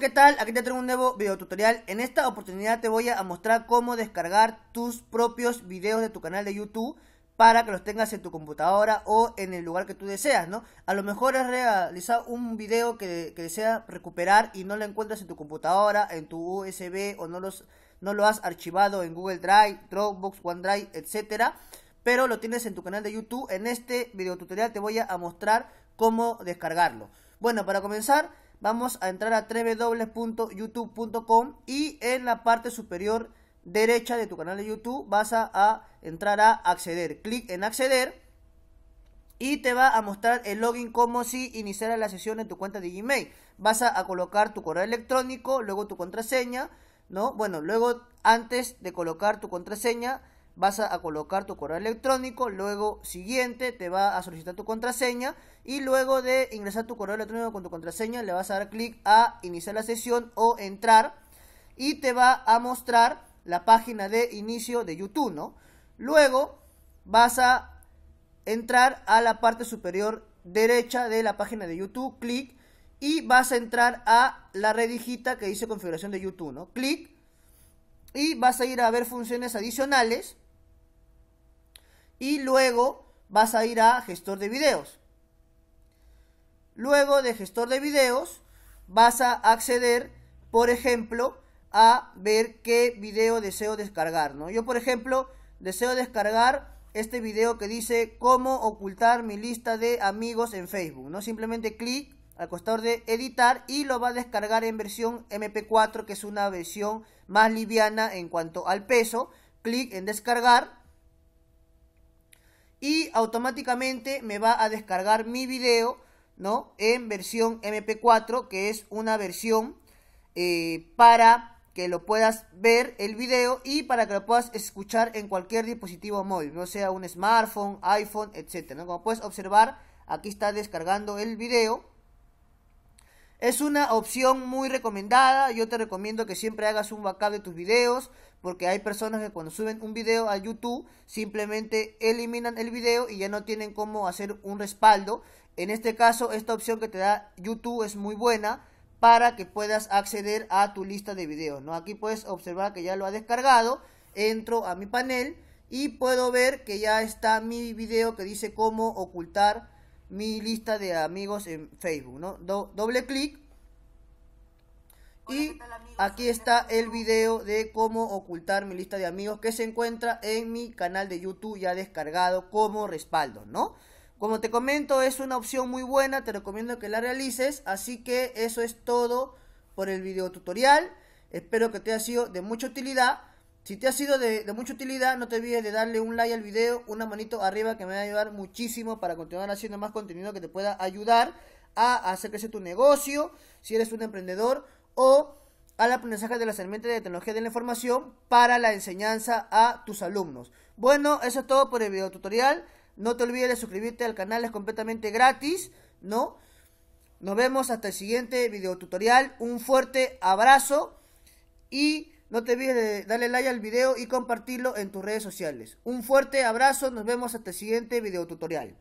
¿qué tal? Aquí te traigo un nuevo video tutorial. En esta oportunidad te voy a mostrar cómo descargar tus propios videos de tu canal de YouTube para que los tengas en tu computadora o en el lugar que tú deseas, ¿no? A lo mejor has realizado un video que, deseas recuperar y no lo encuentras en tu computadora, en tu USB o no, los, no lo has archivado en Google Drive, Dropbox, OneDrive, etcétera pero lo tienes en tu canal de YouTube. En este video tutorial te voy a mostrar cómo descargarlo. Bueno, para comenzar, vamos a entrar a www.youtube.com y en la parte superior derecha de tu canal de YouTube vas a, entrar a acceder. Clic en acceder y te va a mostrar el login como si iniciara la sesión en tu cuenta de Gmail. Vas a, a colocar tu correo electrónico, luego tu contraseña, ¿no? Bueno, luego antes de colocar tu contraseña vas a, colocar tu correo electrónico, luego siguiente te va a solicitar tu contraseña y luego de ingresar tu correo electrónico con tu contraseña le vas a dar clic a iniciar la sesión o entrar y te va a mostrar la página de inicio de YouTube, ¿no? Luego vas a entrar a la parte superior derecha de la página de YouTube, clic y vas a entrar a la redijita que dice configuración de YouTube, ¿no? Clic y vas a ir a ver funciones adicionales y luego vas a ir a gestor de videos. Luego de gestor de videos vas a acceder, por ejemplo, a ver qué video deseo descargar, ¿no? Yo, por ejemplo, deseo descargar este video que dice cómo ocultar mi lista de amigos en Facebook, ¿no? Simplemente clic al costado de editar y lo va a descargar en versión MP4, que es una versión más liviana en cuanto al peso. Clic en descargar y automáticamente me va a descargar mi video, ¿no? En versión MP4, que es una versión eh, para que lo puedas ver el video y para que lo puedas escuchar en cualquier dispositivo móvil, no sea un smartphone, iPhone, etc. Como puedes observar, aquí está descargando el video es una opción muy recomendada. Yo te recomiendo que siempre hagas un backup de tus videos. Porque hay personas que cuando suben un video a YouTube simplemente eliminan el video y ya no tienen cómo hacer un respaldo. En este caso, esta opción que te da YouTube es muy buena para que puedas acceder a tu lista de videos. Aquí puedes observar que ya lo ha descargado. Entro a mi panel y puedo ver que ya está mi video que dice cómo ocultar mi lista de amigos en Facebook, ¿no? doble clic. Y aquí está el video de cómo ocultar mi lista de amigos que se encuentra en mi canal de YouTube ya descargado como respaldo, ¿no? Como te comento, es una opción muy buena, te recomiendo que la realices, así que eso es todo por el video tutorial. Espero que te haya sido de mucha utilidad. Si te ha sido de, mucha utilidad, no te olvides de darle un like al video, una manito arriba que me va a ayudar muchísimo para continuar haciendo más contenido que te pueda ayudar a hacer crecer tu negocio, si eres un emprendedor, o al aprendizaje de las herramientas de tecnología de la información para la enseñanza a tus alumnos. Bueno, eso es todo por el video tutorial. No te olvides de suscribirte al canal, es completamente gratis, ¿no? Nos vemos hasta el siguiente video tutorial. Un fuerte abrazo y no te olvides de darle like al video y compartirlo en tus redes sociales. Un fuerte abrazo, nos vemos hasta el siguiente video tutorial.